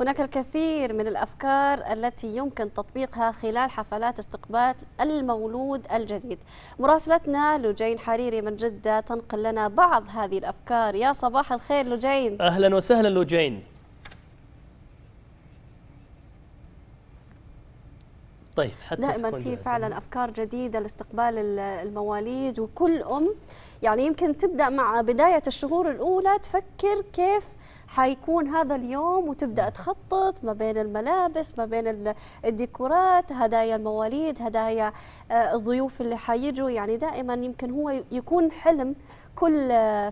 هناك الكثير من الأفكار التي يمكن تطبيقها خلال حفلات استقبال المولود الجديد مراسلتنا لجين حريري من جدة تنقل لنا بعض هذه الأفكار يا صباح الخير لجين أهلا وسهلا لجين طيب حتى دائما في فعلا افكار جديده لاستقبال المواليد وكل ام يعني يمكن تبدا مع بدايه الشهور الاولى تفكر كيف حيكون هذا اليوم وتبدا تخطط ما بين الملابس ما بين الديكورات هدايا المواليد هدايا آه، الضيوف اللي حيجوا يعني دائما يمكن هو يكون حلم كل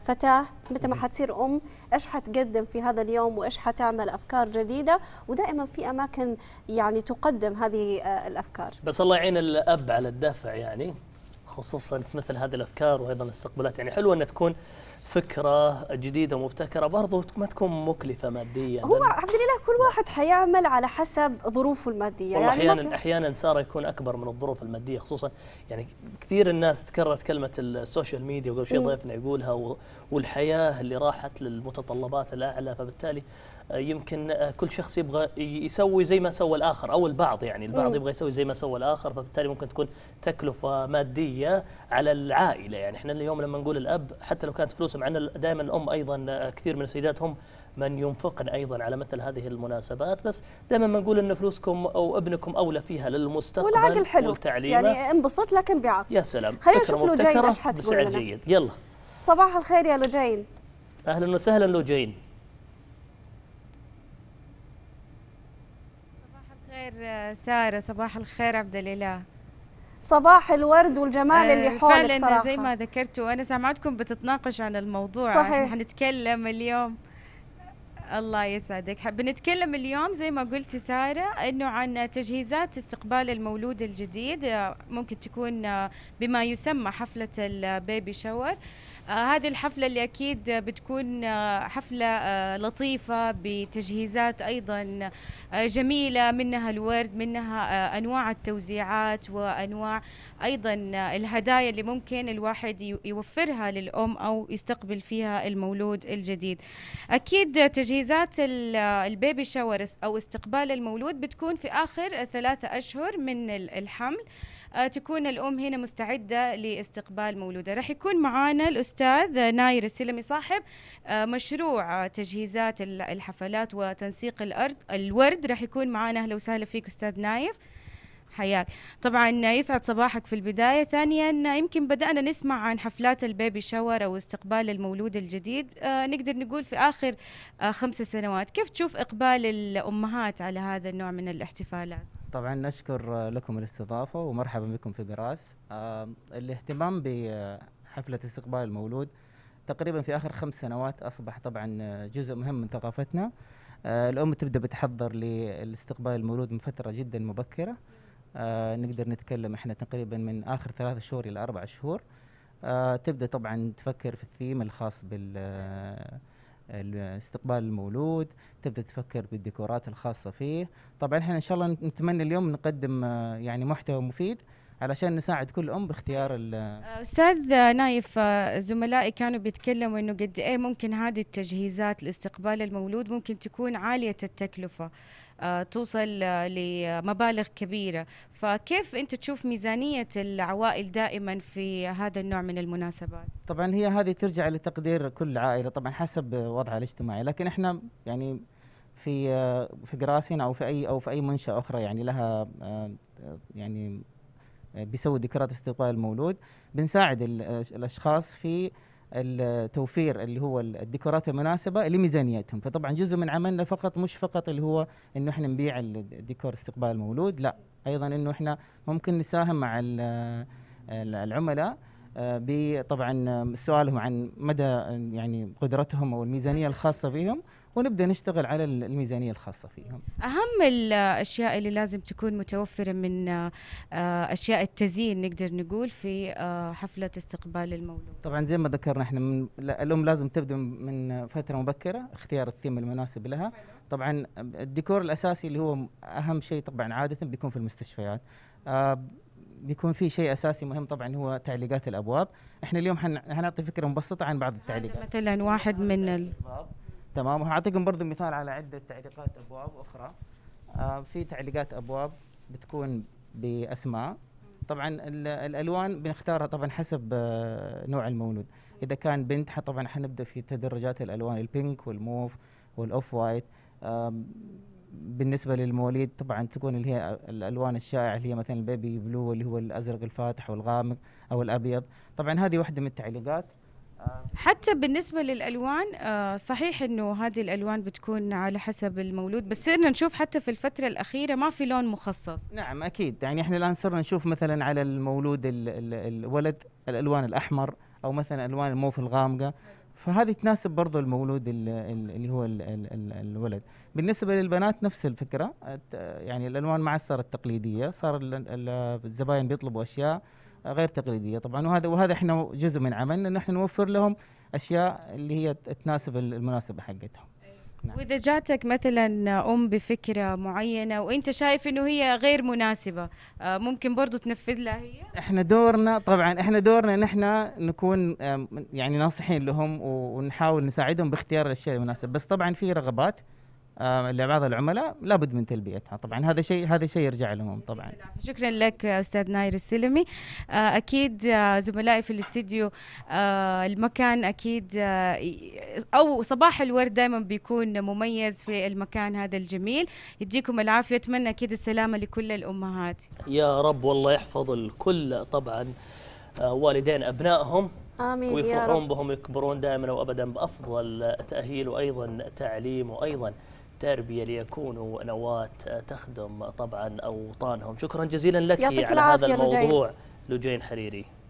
فتاة متى ما حتصير أم إيش حتقدم في هذا اليوم وإيش حتعمل أفكار جديدة ودائما في أماكن يعني تقدم هذه آه، الأفكار بس الله يعين الأب على الدفع يعني خصوصا في مثل هذه الأفكار وأيضا الاستقبالات يعني حلوة أن تكون فكره جديده مبتكره برضه ما تكون مكلفه ماديا هو عبد لله كل واحد حيعمل على حسب ظروفه الماديه والله يعني احيانا احيانا ساره يكون اكبر من الظروف الماديه خصوصا يعني كثير الناس تكررت كلمه السوشيال ميديا وقبل شوي ضيفنا يقولها والحياه اللي راحت للمتطلبات الاعلى فبالتالي آه، يمكن آه، كل شخص يبغى يسوي زي ما سوى الاخر او البعض يعني البعض يبغى يسوي زي ما سوى الاخر فبالتالي ممكن تكون تكلفه ماديه على العائله يعني احنا اليوم لما نقول الاب حتى لو كانت فلوس الانفس مع ان دائما الام ايضا آه، كثير من السيدات هم من ينفقن ايضا على مثل هذه المناسبات بس دائما ما نقول ان فلوسكم او ابنكم اولى فيها للمستقبل والعقل حلو يعني انبسط لكن بعقل يا سلام خلينا نشوف لوجين ايش حتقول جيد يلا صباح الخير يا لوجين اهلا وسهلا لوجين صباح الخير آه، ساره صباح الخير عبد الاله صباح الورد والجمال اللي آه، حولك فعلا صراحة. زي ما ذكرتوا وانا سامعتكم بتتناقش عن الموضوع صحيح حنتكلم اليوم الله يسعدك بنتكلم اليوم زي ما قلتي سارة أنه عن تجهيزات استقبال المولود الجديد آه، ممكن تكون آه، بما يسمى حفلة البيبي شاور آه، هذه الحفلة اللي أكيد بتكون آه، حفلة آه، لطيفة بتجهيزات أيضا جميلة منها الورد منها أنواع التوزيعات وأنواع أيضا الهدايا اللي ممكن الواحد يوفرها للأم أو يستقبل فيها المولود الجديد أكيد تجهيزات البيبي شاورس أو استقبال المولود بتكون في آخر ثلاثة أشهر من الحمل تكون الأم هنا مستعدة لاستقبال مولودها رح يكون معانا الأستاذ الأستاذ ناير السلمي صاحب آه، مشروع تجهيزات الحفلات وتنسيق الأرض الورد راح يكون معانا أهلا وسهلا فيك أستاذ نايف حياك طبعا يسعد صباحك في البداية ثانيا يمكن بدأنا نسمع عن حفلات البيبي شاور أو استقبال المولود الجديد آه نقدر نقول في آخر آه خمس سنوات كيف تشوف إقبال الأمهات على هذا النوع من الاحتفالات؟ طبعا نشكر لكم الاستضافة ومرحبا بكم في براس آه الاهتمام حفلة استقبال المولود تقريبا في آخر خمس سنوات أصبح طبعا جزء مهم من ثقافتنا آه، الأم تبدأ بتحضر لاستقبال المولود من فترة جدا مبكرة آه، نقدر نتكلم احنا تقريبا من آخر ثلاثة شهور إلى أربع شهور آه، تبدأ طبعا تفكر في الثيم الخاص بال استقبال المولود تبدا تفكر بالديكورات الخاصه فيه طبعا احنا ان شاء الله نتمنى اليوم نقدم يعني محتوى مفيد علشان نساعد كل ام باختيار ال استاذ نايف آه، زملائي كانوا بيتكلموا انه قد ايه ممكن هذه التجهيزات لاستقبال المولود ممكن تكون عاليه التكلفه آه، توصل آه، لمبالغ كبيره فكيف انت تشوف ميزانيه العوائل دائما في هذا النوع من المناسبات طبعا هي هذه ترجع لتقدير كل عائله طبعا حسب وضعها الاجتماعي لكن احنا يعني في في قراصنة او في اي او في اي منشاه اخرى يعني لها يعني بيسوي ذكريات استقبال المولود بنساعد الاشخاص في التوفير اللي هو الديكورات المناسبه لميزانيتهم فطبعا جزء من عملنا فقط مش فقط اللي هو انه احنا نبيع الديكور استقبال المولود لا ايضا انه احنا ممكن نساهم مع العملاء آه، بطبعا سؤالهم عن مدى يعني قدرتهم او الميزانيه الخاصه بهم ونبدا نشتغل على الميزانيه الخاصه فيهم. اهم الاشياء اللي لازم تكون متوفره من آه، اشياء التزيين نقدر نقول في آه، حفله استقبال المولود. طبعا زي ما ذكرنا احنا من الام لازم تبدا من فتره مبكره اختيار الثيم المناسب لها. طبعا الديكور الاساسي اللي هو اهم شيء طبعا عاده بيكون في المستشفيات. آه، بيكون في شيء اساسي مهم طبعا هو تعليقات الابواب احنا اليوم حنعطي فكره مبسطه عن بعض التعليقات مثلا واحد من ال... تمام وهعطيكم برضو مثال على عدة تعليقات أبواب أخرى آه في تعليقات أبواب بتكون بأسماء طبعا الألوان بنختارها طبعا حسب آه نوع المولود إذا كان بنت طبعا حنبدأ في تدرجات الألوان البينك والموف والأوف وايت آه بالنسبة للمواليد طبعا تكون اللي هي آه، الألوان الشائعة اللي هي مثلا البيبي بلو اللي هو الأزرق الفاتح والغامق أو الأبيض طبعا هذه واحدة من التعليقات حتى بالنسبة للألوان آه، صحيح أنه هذه الألوان بتكون على حسب المولود بس صرنا نشوف حتى في الفترة الأخيرة ما في لون مخصص نعم أكيد يعني إحنا الآن صرنا نشوف مثلا على المولود الولد الألوان الأحمر أو مثلا ألوان الموف الغامقة فهذه تناسب برضو المولود اللي هو الولد بالنسبة للبنات نفس الفكرة يعني الألوان ما عاد صارت تقليدية صار الزباين بيطلبوا أشياء غير تقليديه طبعا وهذا وهذا احنا جزء من عملنا ان احنا نوفر لهم اشياء اللي هي تناسب المناسبه حقتهم نعم. واذا جاتك مثلا ام بفكره معينه وانت شايف انه هي غير مناسبه آه، ممكن برضو تنفذ لها هي احنا دورنا طبعا احنا دورنا ان احنا نكون يعني ناصحين لهم ونحاول نساعدهم باختيار الاشياء المناسبه بس طبعا في رغبات آه، لبعض العملاء لابد من تلبيتها طبعا هذا شيء هذا شيء يرجع لهم طبعا شكرا لك استاذ ناير السلمي آه، اكيد آه، زملائي في الاستديو المكان اكيد او صباح الورد دائما بيكون مميز في المكان هذا الجميل يديكم العافيه اتمنى اكيد السلامه لكل الامهات يا رب والله يحفظ الكل طبعا والدين ابنائهم امين ويفرحون بهم يكبرون دائما وابدا بافضل تاهيل وايضا تعليم وايضا التربية ليكونوا نواة تخدم طبعا أوطانهم شكرا جزيلا لك على هذا الموضوع لجين حريري